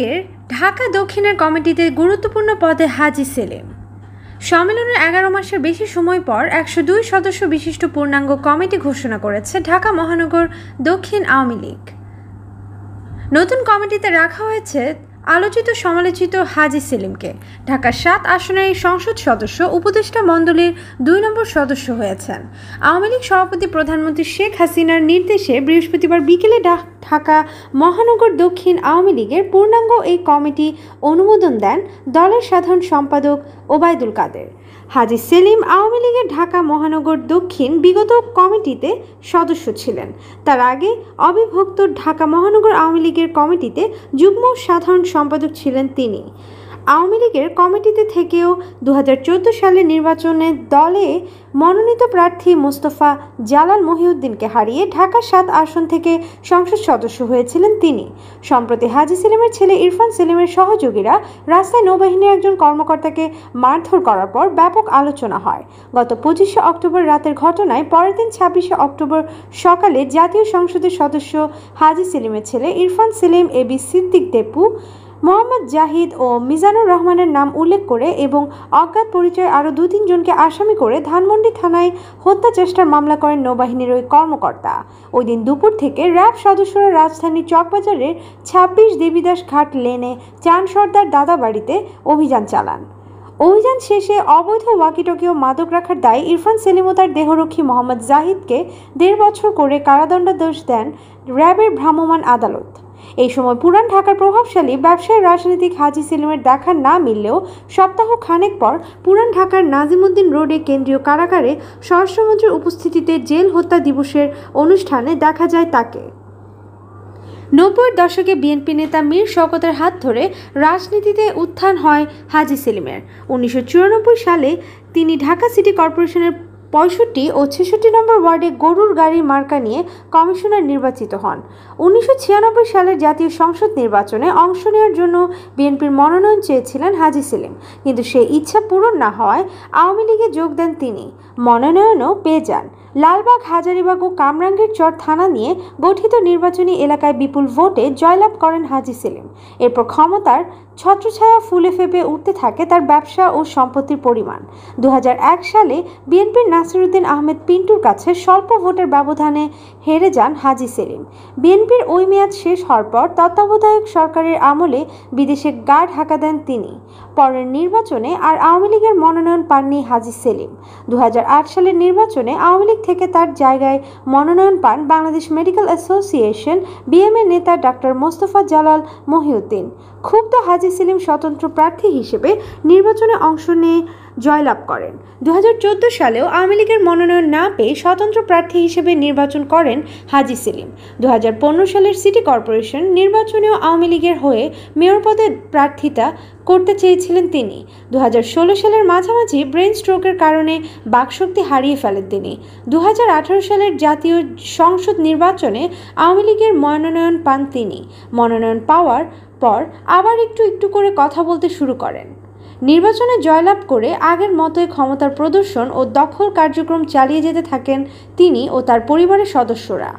লীগের ঢাকা দক্ষিণের কমিটিতে গুরুত্বপূর্ণ পদে হাজি সেলিম সম্মেলনের এগারো মাসের বেশি সময় পর একশো দুই সদস্য বিশিষ্ট পূর্ণাঙ্গ কমিটি ঘোষণা করেছে ঢাকা মহানগর দক্ষিণ আওয়ামী লীগ নতুন কমিটিতে রাখা হয়েছে আলোচিত সমালোচিত হাজি সেলিমকে ঢাকার সাত আসনের সংসদ সদস্য উপদেষ্টা মণ্ডলীর দুই নম্বর সদস্য হয়েছেন আওয়ামী লীগ সভাপতি প্রধানমন্ত্রী শেখ হাসিনার নির্দেশে বৃহস্পতিবার বিকেলে ঢাকা মহানগর দক্ষিণ আওয়ামী লীগের পূর্ণাঙ্গ এই কমিটি অনুমোদন দেন দলের সাধারণ সম্পাদক ওবায়দুল কাদের হাজি সেলিম আওয়ামী লীগের ঢাকা মহানগর দক্ষিণ বিগত কমিটিতে সদস্য ছিলেন তার আগে অবিভক্ত ঢাকা মহানগর আওয়ামী লীগের কমিটিতে যুগ্ম সাধারণ সম্পাদক ছিলেন তিনি আওয়ামী লীগের কমিটিতে থেকেও দু সালে নির্বাচনে দলে মনোনীত প্রার্থী মোস্তফা জালাল মহিউদ্দিনকে হারিয়ে ঢাকা সাত আসন থেকে সংসদ সদস্য হয়েছিলেন তিনি সম্প্রতি হাজি সেলিমের ছেলে ইরফান সেলিমের সহযোগীরা রাস্তায় নৌবাহিনীর একজন কর্মকর্তাকে মারধর করার পর ব্যাপক আলোচনা হয় গত পঁচিশে অক্টোবর রাতের ঘটনায় পরের দিন ছাব্বিশে অক্টোবর সকালে জাতীয় সংসদের সদস্য হাজি সেলিমের ছেলে ইরফান সেলিম এবি সিদ্দিক দেপু মোহাম্মদ জাহিদ ও মিজানুর রহমানের নাম উল্লেখ করে এবং অজ্ঞাত পরিচয়ে আরও দু তিনজনকে আসামি করে ধানমন্ডি থানায় হত্যা চেষ্টার মামলা করেন নৌবাহিনীর ওই কর্মকর্তা ওই দিন দুপুর থেকে র্যাব সদস্যরা রাজধানীর চকবাজারের ছাব্বিশ দেবীদাস ঘাট লেনে চান সর্দার দাদা বাড়িতে অভিযান চালান অভিযান শেষে অবৈধ ও মাদক রাখার দায় ইরফান সেলিম ও তার দেহরক্ষী মোহাম্মদ জাহিদকে দেড় বছর করে কারাদণ্ডাদেশ দেন র্যাবের ভ্রাম্যমাণ আদালত এই সময় পুরান ঢাকার প্রভাবশালী ব্যবসায়ী রাজনীতিক হাজি সেলিমের দেখা না মিললেও সপ্তাহ খানেক পর পুরান ঢাকার নাজিমুদ্দিন রোডে কেন্দ্রীয় কারাগারে স্বরাষ্ট্রমন্ত্রীর উপস্থিতিতে জেল হত্যা দিবসের অনুষ্ঠানে দেখা যায় তাকে নব্বইয়ের দশকে বিএনপি নেতা মীর শওকতের হাত ধরে রাজনীতিতে উত্থান হয় হাজি সেলিমের উনিশশো সালে তিনি ঢাকা সিটি কর্পোরেশনের পঁয়ষট্টি ও ছেষট্টি নম্বর ওয়ার্ডে গরুর গাড়ির মার্কা নিয়ে কমিশনার নির্বাচিত হন উনিশশো সালের জাতীয় সংসদ নির্বাচনে অংশ নেওয়ার জন্য বিএনপির মনোনয়ন চেয়েছিলেন হাজি সেলিম কিন্তু সেই ইচ্ছা পূরণ না হওয়ায় আওয়ামী লীগে যোগ দেন তিনি মনোনয়নও পেয়ে যান লালবাগ হাজারিবাগ ও কামরাঙ্গের চর থানা নিয়ে গঠিত নির্বাচনী এলাকায় বিপুল ভোটে জয়লাভ করেন হাজি সেলিম এরপর ক্ষমতার ছত্রছায়া ফুলে ফেপে উঠতে থাকে তার ব্যবসা ও সম্পত্তির পরিমাণ দু সালে বিএনপির নাসিরুদ্দিন আহমেদ পিন্টুর কাছে স্বল্প ভোটের ব্যবধানে হেরে যান হাজি সেলিম বিএনপির ওই মেয়াদ শেষ হওয়ার পর তত্ত্বাবধায়ক সরকারের আমলে বিদেশে গা ঢাকা দেন তিনি পরের নির্বাচনে আর আওয়ামী লীগের মনোনয়ন পাননি হাজি সেলিম দু সালের নির্বাচনে আওয়ামী লীগ থেকে তার জায়গায় মনোনয়ন পান বাংলাদেশ মেডিকেল অ্যাসোসিয়েশন বিএমএ নেতা ডাক্তার মোস্তফা জালাল মহিউদ্দিন ক্ষুব্ধ হাজি সেলিম স্বতন্ত্র প্রার্থী হিসেবে নির্বাচনে অংশ নিয়ে জয়লাভ করেন দু সালেও আওয়ামী লীগের মনোনয়ন না পেয়ে স্বতন্ত্র প্রার্থী হিসেবে নির্বাচন করেন হাজি সেলিম দু সালের সিটি কর্পোরেশন নির্বাচনেও আওয়ামী লীগের হয়ে মেয়র পদে প্রার্থিতা করতে চেয়েছিলেন তিনি দু সালের মাঝামাঝি ব্রেন স্ট্রোকের কারণে বাকশক্তি হারিয়ে ফেলেন তিনি দু সালের জাতীয় সংসদ নির্বাচনে আওয়ামী লীগের মনোনয়ন পান তিনি মনোনয়ন পাওয়ার পর আবার একটু একটু করে কথা বলতে শুরু করেন নির্বাচনে জয়লাভ করে আগের মতোই ক্ষমতার প্রদর্শন ও দখল কার্যক্রম চালিয়ে যেতে থাকেন তিনি ও তার পরিবারের সদস্যরা